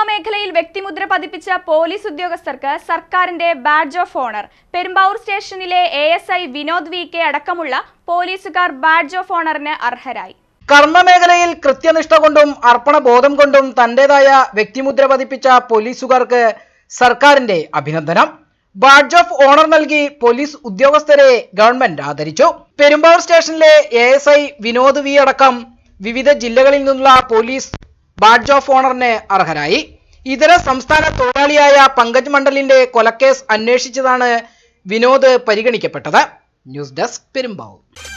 ഗ്രാമമേഖലയിൽ വ്യക്തിമുദ്ര പതിപ്പിച്ച പോലീസ് ഉദ്യോഗസ്ഥർക്ക് സർക്കാരിന്റെ ബാഡ്ജ് ഓഫ് ഓണർ പെരുമ്പാവൂർ സ്റ്റേഷനിലെ A S I Vinod V K അടക്കമുള്ള പോലീസുകാർ ബാഡ്ജ് ഓഫ് ഓണറിന് അർഹരായി കർമ്മമേഖലയിൽ കൃത്യനിഷ്ഠ കൊണ്ടും അർപ്പണബോധം കൊണ്ടും തന്റേതായ വ്യക്തിമുദ്ര പതിപ്പിച്ച പോലീസുകാർക്ക് സർക്കാരിന്റെ അഭിനന്ദനം ബാഡ്ജ് ഓഫ് ഓണർ നൽകി പോലീസ് ഉദ്യോഗസ്ഥരെ ഗവൺമെന്റ് ആദരിച്ചു പെരുമ്പാവൂർ സ്റ്റേഷനിലെ A S I Vinod V അടക്കം വിവിധ ജില്ലകളിൽ നിന്നുള്ള പോലീസ് ബാഡ്ജ് ഓഫ് ഓണറിന് അർഹനായി ഇതര സംസ്ഥാന തൊഴിലാളിയായ പങ്കജ് മണ്ഡലിന്റെ കൊലക്കേസ് അന്വേഷിച്ചതാണ് വിനോദ് പരിഗണിക്കപ്പെട്ടത് ന്യൂസ് ഡെസ്ക് പെരുമ്പാവൂർ